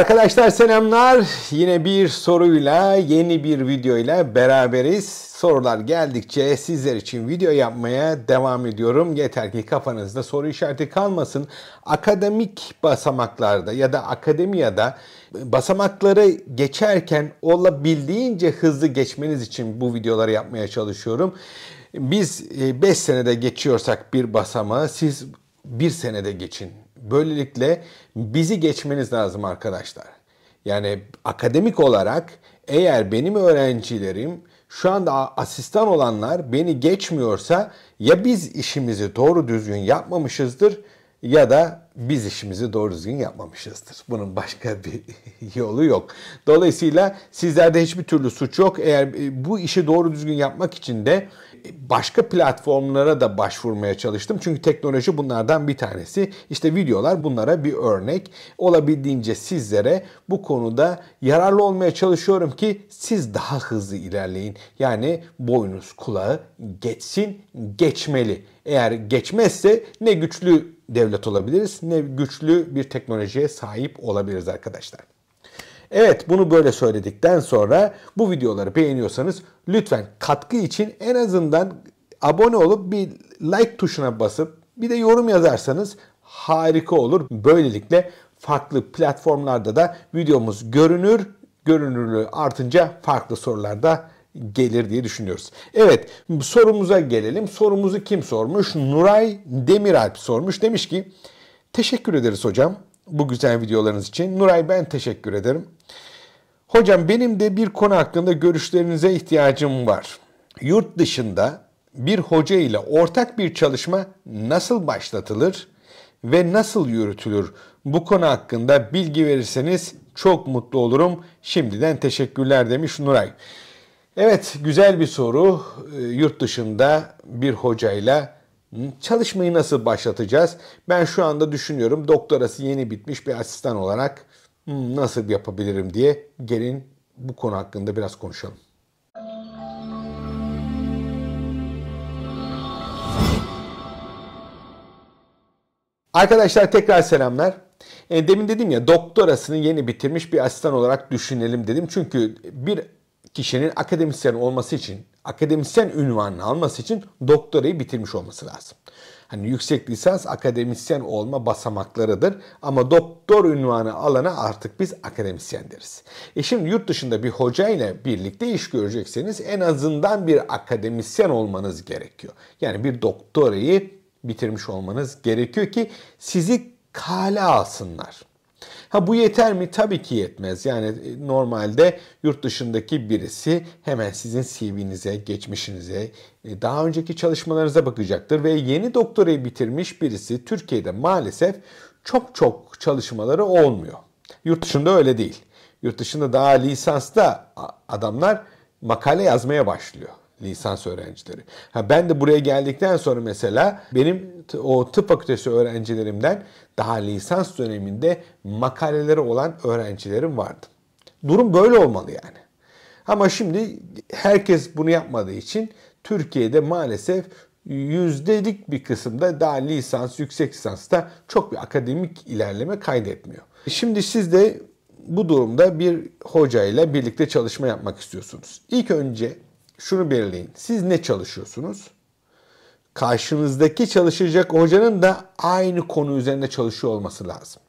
Arkadaşlar selamlar. Yine bir soruyla, yeni bir videoyla beraberiz. Sorular geldikçe sizler için video yapmaya devam ediyorum. Yeter ki kafanızda soru işareti kalmasın. Akademik basamaklarda ya da akademiyada e, basamakları geçerken olabildiğince hızlı geçmeniz için bu videoları yapmaya çalışıyorum. Biz 5 e, senede geçiyorsak bir basamağı siz 1 senede geçin böylelikle bizi geçmeniz lazım arkadaşlar. Yani akademik olarak eğer benim öğrencilerim şu anda asistan olanlar beni geçmiyorsa ya biz işimizi doğru düzgün yapmamışızdır ya da biz işimizi doğru düzgün yapmamışızdır. Bunun başka bir yolu yok. Dolayısıyla sizlerde hiçbir türlü suç yok. Eğer e, bu işi doğru düzgün yapmak için de e, başka platformlara da başvurmaya çalıştım. Çünkü teknoloji bunlardan bir tanesi. İşte videolar bunlara bir örnek. Olabildiğince sizlere bu konuda yararlı olmaya çalışıyorum ki siz daha hızlı ilerleyin. Yani boynuz kulağı geçsin, geçmeli. Eğer geçmezse ne güçlü devlet olabiliriz ne güçlü bir teknolojiye sahip olabiliriz arkadaşlar. Evet bunu böyle söyledikten sonra bu videoları beğeniyorsanız lütfen katkı için en azından abone olup bir like tuşuna basıp bir de yorum yazarsanız harika olur. Böylelikle farklı platformlarda da videomuz görünür. Görünürlüğü artınca farklı sorularda gelir diye düşünüyoruz. Evet sorumuza gelelim. Sorumuzu kim sormuş? Nuray Demiralp sormuş. Demiş ki teşekkür ederiz hocam bu güzel videolarınız için. Nuray ben teşekkür ederim. Hocam benim de bir konu hakkında görüşlerinize ihtiyacım var. Yurt dışında bir hoca ile ortak bir çalışma nasıl başlatılır ve nasıl yürütülür? Bu konu hakkında bilgi verirseniz çok mutlu olurum. Şimdiden teşekkürler demiş Nuray. Evet, güzel bir soru. Ee, yurt dışında bir hocayla çalışmayı nasıl başlatacağız? Ben şu anda düşünüyorum doktorası yeni bitmiş bir asistan olarak nasıl yapabilirim diye. Gelin bu konu hakkında biraz konuşalım. Arkadaşlar tekrar selamlar. E, demin dedim ya doktorasını yeni bitirmiş bir asistan olarak düşünelim dedim. Çünkü bir kişinin akademisyen olması için, akademisyen ünvanını alması için doktorayı bitirmiş olması lazım. Hani yüksek lisans akademisyen olma basamaklarıdır ama doktor ünvanı alana artık biz akademisyen deriz. E şimdi yurt dışında bir hoca ile birlikte iş görecekseniz en azından bir akademisyen olmanız gerekiyor. Yani bir doktorayı bitirmiş olmanız gerekiyor ki sizi kale alsınlar. Ha bu yeter mi? Tabii ki yetmez. Yani e, normalde yurt dışındaki birisi hemen sizin CV'nize, geçmişinize, e, daha önceki çalışmalarınıza bakacaktır ve yeni doktorayı bitirmiş birisi Türkiye'de maalesef çok çok çalışmaları olmuyor. Yurt dışında öyle değil. Yurt dışında daha lisansta adamlar makale yazmaya başlıyor lisans öğrencileri. Ha ben de buraya geldikten sonra mesela benim o tıp fakültesi öğrencilerimden daha lisans döneminde makaleleri olan öğrencilerim vardı. Durum böyle olmalı yani. Ama şimdi herkes bunu yapmadığı için Türkiye'de maalesef yüzdelik bir kısımda daha lisans, yüksek lisansta çok bir akademik ilerleme kaydetmiyor. Şimdi siz de bu durumda bir hocayla birlikte çalışma yapmak istiyorsunuz. İlk önce şunu belirleyin. Siz ne çalışıyorsunuz? Karşınızdaki çalışacak hocanın da aynı konu üzerinde çalışıyor olması lazım.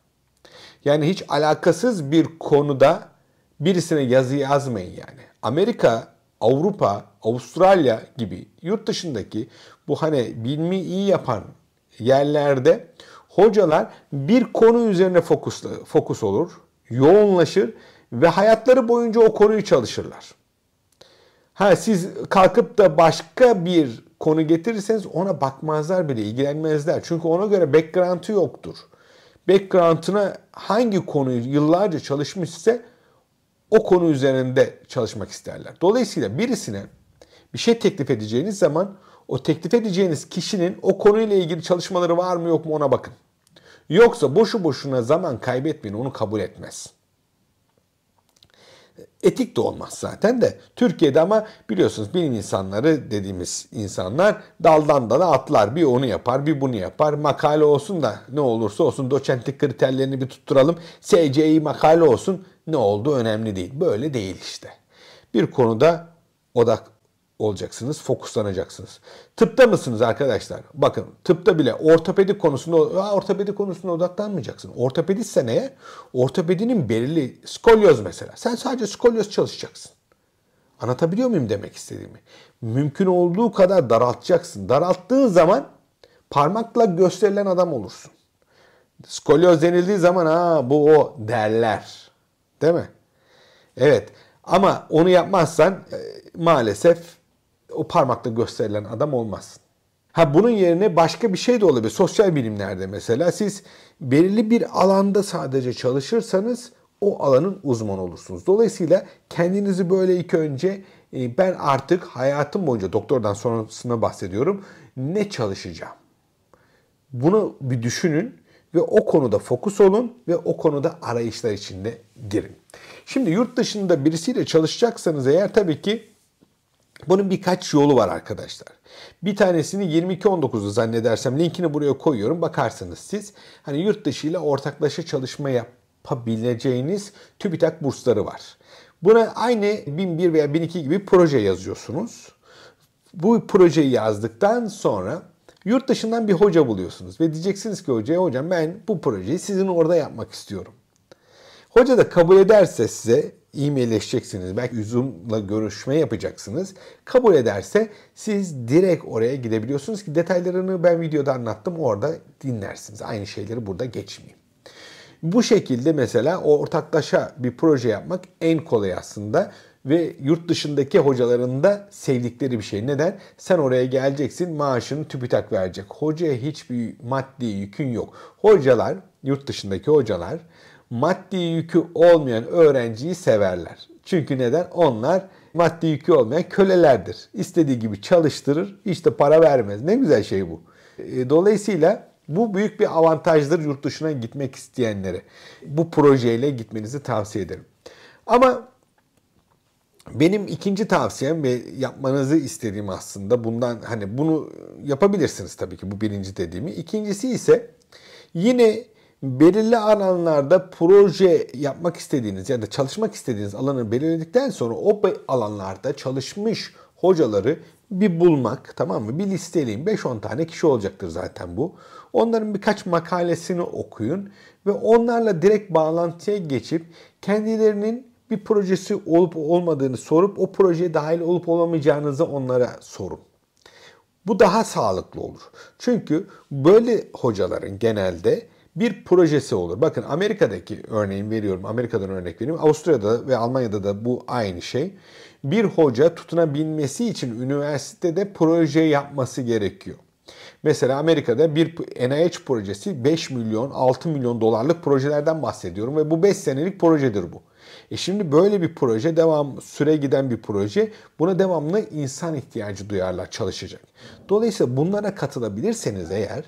Yani hiç alakasız bir konuda birisine yazı yazmayın yani. Amerika, Avrupa, Avustralya gibi yurt dışındaki bu hani bilimi iyi yapan yerlerde hocalar bir konu üzerine fokus, fokus olur, yoğunlaşır ve hayatları boyunca o konuyu çalışırlar. Ha siz kalkıp da başka bir konu getirirseniz ona bakmazlar bile, ilgilenmezler. Çünkü ona göre background'ı yoktur. Background'ına hangi konuyu yıllarca çalışmışsa o konu üzerinde çalışmak isterler. Dolayısıyla birisine bir şey teklif edeceğiniz zaman o teklif edeceğiniz kişinin o konuyla ilgili çalışmaları var mı yok mu ona bakın. Yoksa boşu boşuna zaman kaybetmeyin onu kabul etmez.'' Etik de olmaz zaten de. Türkiye'de ama biliyorsunuz bilim insanları dediğimiz insanlar daldan dala atlar. Bir onu yapar, bir bunu yapar. Makale olsun da ne olursa olsun doçentlik kriterlerini bir tutturalım. SCI makale olsun ne oldu önemli değil. Böyle değil işte. Bir konuda odak olacaksınız, fokuslanacaksınız. Tıpta mısınız arkadaşlar? Bakın tıpta bile ortopedi konusunda ortopedi konusunda odaklanmayacaksın. Ortopedi seneye ortopedinin belirli skolyoz mesela. Sen sadece skolyoz çalışacaksın. Anlatabiliyor muyum demek istediğimi? Mümkün olduğu kadar daraltacaksın. Daralttığın zaman parmakla gösterilen adam olursun. Skolyoz denildiği zaman ha bu o derler. Değil mi? Evet. Ama onu yapmazsan e, maalesef o parmakla gösterilen adam olmazsın. Ha bunun yerine başka bir şey de olabilir. Sosyal bilimlerde mesela siz belirli bir alanda sadece çalışırsanız o alanın uzman olursunuz. Dolayısıyla kendinizi böyle ilk önce e, ben artık hayatım boyunca doktordan sonrasına bahsediyorum ne çalışacağım? Bunu bir düşünün ve o konuda fokus olun ve o konuda arayışlar içinde girin. Şimdi yurt dışında birisiyle çalışacaksanız eğer tabii ki bunun birkaç yolu var arkadaşlar. Bir tanesini 22.19'u zannedersem linkini buraya koyuyorum. Bakarsınız siz. Hani yurt dışı ile ortaklaşa çalışma yapabileceğiniz TÜBİTAK bursları var. Buna aynı 1001 veya 1002 gibi proje yazıyorsunuz. Bu projeyi yazdıktan sonra yurt dışından bir hoca buluyorsunuz ve diyeceksiniz ki hocaya hocam ben bu projeyi sizin orada yapmak istiyorum. Hoca da kabul ederse size e-mailleşeceksiniz. Belki Zoom'la görüşme yapacaksınız. Kabul ederse siz direkt oraya gidebiliyorsunuz ki detaylarını ben videoda anlattım. Orada dinlersiniz. Aynı şeyleri burada geçmeyeyim. Bu şekilde mesela ortaklaşa bir proje yapmak en kolay aslında ve yurt dışındaki hocaların da sevdikleri bir şey. Neden? Sen oraya geleceksin maaşını TÜBİTAK verecek. Hocaya hiçbir maddi yükün yok. Hocalar, yurt dışındaki hocalar maddi yükü olmayan öğrenciyi severler. Çünkü neden? Onlar maddi yükü olmayan kölelerdir. İstediği gibi çalıştırır, hiç de para vermez. Ne güzel şey bu. E, dolayısıyla bu büyük bir avantajdır yurt dışına gitmek isteyenlere. Bu projeyle gitmenizi tavsiye ederim. Ama benim ikinci tavsiyem ve yapmanızı istediğim aslında bundan hani bunu yapabilirsiniz tabii ki bu birinci dediğimi. İkincisi ise yine belirli alanlarda proje yapmak istediğiniz ya da çalışmak istediğiniz alanı belirledikten sonra o alanlarda çalışmış hocaları bir bulmak tamam mı? Bir listeleyin. 5-10 tane kişi olacaktır zaten bu. Onların birkaç makalesini okuyun ve onlarla direkt bağlantıya geçip kendilerinin bir projesi olup olmadığını sorup o projeye dahil olup olamayacağınızı onlara sorun. Bu daha sağlıklı olur. Çünkü böyle hocaların genelde bir projesi olur. Bakın Amerika'daki örneğin veriyorum. Amerika'dan örnek vereyim. Avusturya'da ve Almanya'da da bu aynı şey. Bir hoca tutunabilmesi için üniversitede proje yapması gerekiyor. Mesela Amerika'da bir NIH projesi 5 milyon 6 milyon dolarlık projelerden bahsediyorum ve bu 5 senelik projedir bu. E şimdi böyle bir proje devam süre giden bir proje buna devamlı insan ihtiyacı duyarlar çalışacak. Dolayısıyla bunlara katılabilirseniz eğer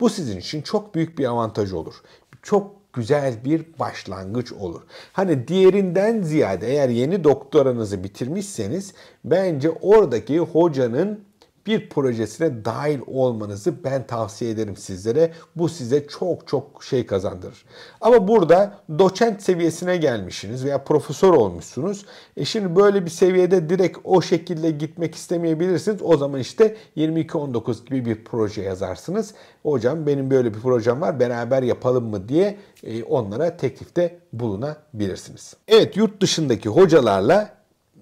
bu sizin için çok büyük bir avantaj olur. Çok güzel bir başlangıç olur. Hani diğerinden ziyade eğer yeni doktoranızı bitirmişseniz bence oradaki hocanın bir projesine dahil olmanızı ben tavsiye ederim sizlere. Bu size çok çok şey kazandırır. Ama burada doçent seviyesine gelmişsiniz veya profesör olmuşsunuz. E şimdi böyle bir seviyede direkt o şekilde gitmek istemeyebilirsiniz. O zaman işte 22-19 gibi bir proje yazarsınız. Hocam benim böyle bir projem var beraber yapalım mı diye e, onlara teklifte bulunabilirsiniz. Evet yurt dışındaki hocalarla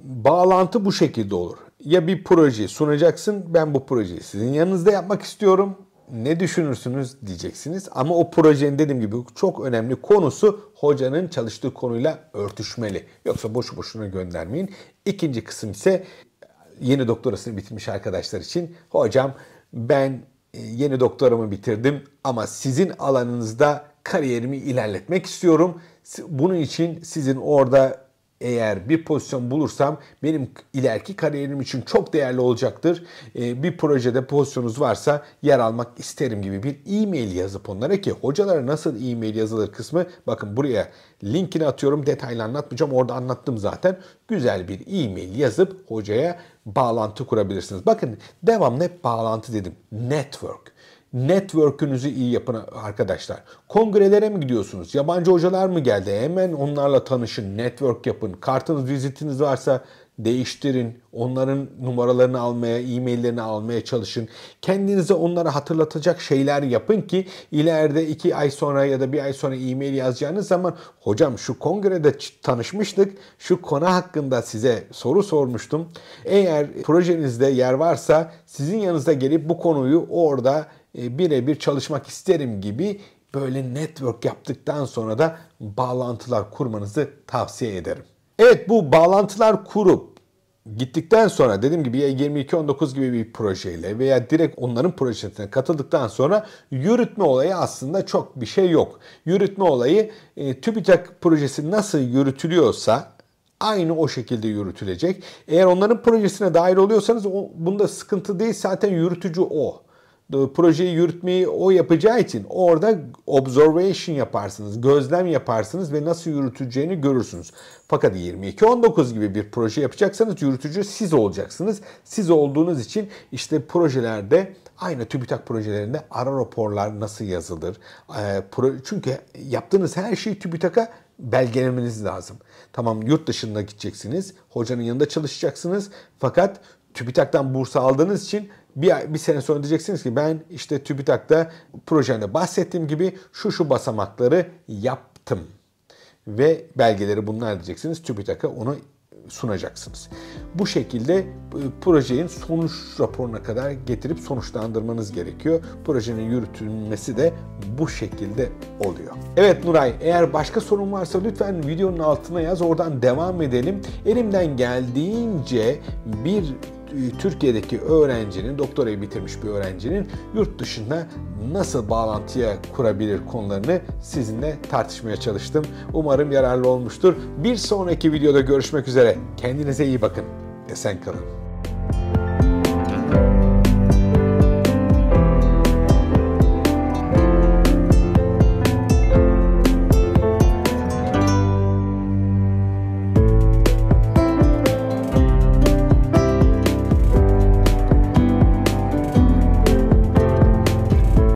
bağlantı bu şekilde olur ya bir proje sunacaksın. Ben bu projeyi sizin yanınızda yapmak istiyorum. Ne düşünürsünüz diyeceksiniz. Ama o projenin dediğim gibi çok önemli konusu hocanın çalıştığı konuyla örtüşmeli. Yoksa boşu boşuna göndermeyin. İkinci kısım ise yeni doktorasını bitirmiş arkadaşlar için. Hocam ben e, yeni doktoramı bitirdim ama sizin alanınızda kariyerimi ilerletmek istiyorum. Bunun için sizin orada eğer bir pozisyon bulursam benim ileriki kariyerim için çok değerli olacaktır. Ee, bir projede pozisyonunuz varsa yer almak isterim gibi bir e-mail yazıp onlara ki hocalara nasıl e-mail yazılır kısmı bakın buraya linkini atıyorum detaylı anlatmayacağım orada anlattım zaten. Güzel bir e-mail yazıp hocaya bağlantı kurabilirsiniz. Bakın devamlı hep bağlantı dedim. Network. Network'ünüzü iyi yapın arkadaşlar. Kongrelere mi gidiyorsunuz? Yabancı hocalar mı geldi? Hemen onlarla tanışın, network yapın. Kartınız, vizitiniz varsa değiştirin. Onların numaralarını almaya, e-maillerini almaya çalışın. Kendinize onlara hatırlatacak şeyler yapın ki ileride iki ay sonra ya da bir ay sonra e-mail yazacağınız zaman hocam şu kongrede tanışmıştık, şu konu hakkında size soru sormuştum. Eğer projenizde yer varsa sizin yanınıza gelip bu konuyu orada e, birebir çalışmak isterim gibi böyle network yaptıktan sonra da bağlantılar kurmanızı tavsiye ederim. Evet bu bağlantılar kurup gittikten sonra dediğim gibi ya 22-19 gibi bir projeyle veya direkt onların projesine katıldıktan sonra yürütme olayı aslında çok bir şey yok. Yürütme olayı e, TÜBİTAK projesi nasıl yürütülüyorsa aynı o şekilde yürütülecek. Eğer onların projesine dair oluyorsanız o, bunda sıkıntı değil zaten yürütücü o. E, projeyi yürütmeyi o yapacağı için orada observation yaparsınız, gözlem yaparsınız ve nasıl yürüteceğini görürsünüz. Fakat 22-19 gibi bir proje yapacaksanız yürütücü siz olacaksınız. Siz olduğunuz için işte projelerde aynı TÜBİTAK projelerinde ara raporlar nasıl yazılır? E, çünkü yaptığınız her şeyi TÜBİTAK'a belgelemeniz lazım. Tamam yurt dışında gideceksiniz, hocanın yanında çalışacaksınız fakat TÜBİTAK'tan burs aldığınız için bir, bir sene sonra diyeceksiniz ki ben işte TÜBİTAK'ta projemde bahsettiğim gibi şu şu basamakları yaptım. Ve belgeleri bunlar diyeceksiniz. TÜBİTAK'a onu sunacaksınız. Bu şekilde e, projenin sonuç raporuna kadar getirip sonuçlandırmanız gerekiyor. Projenin yürütülmesi de bu şekilde oluyor. Evet Nuray, eğer başka sorun varsa lütfen videonun altına yaz. Oradan devam edelim. Elimden geldiğince bir ee, Türkiye'deki öğrencinin, doktorayı bitirmiş bir öğrencinin yurt dışında nasıl bağlantıya kurabilir konularını sizinle tartışmaya çalıştım. Umarım yararlı olmuştur. Bir sonraki videoda görüşmek üzere. Kendinize iyi bakın. Esen kalın.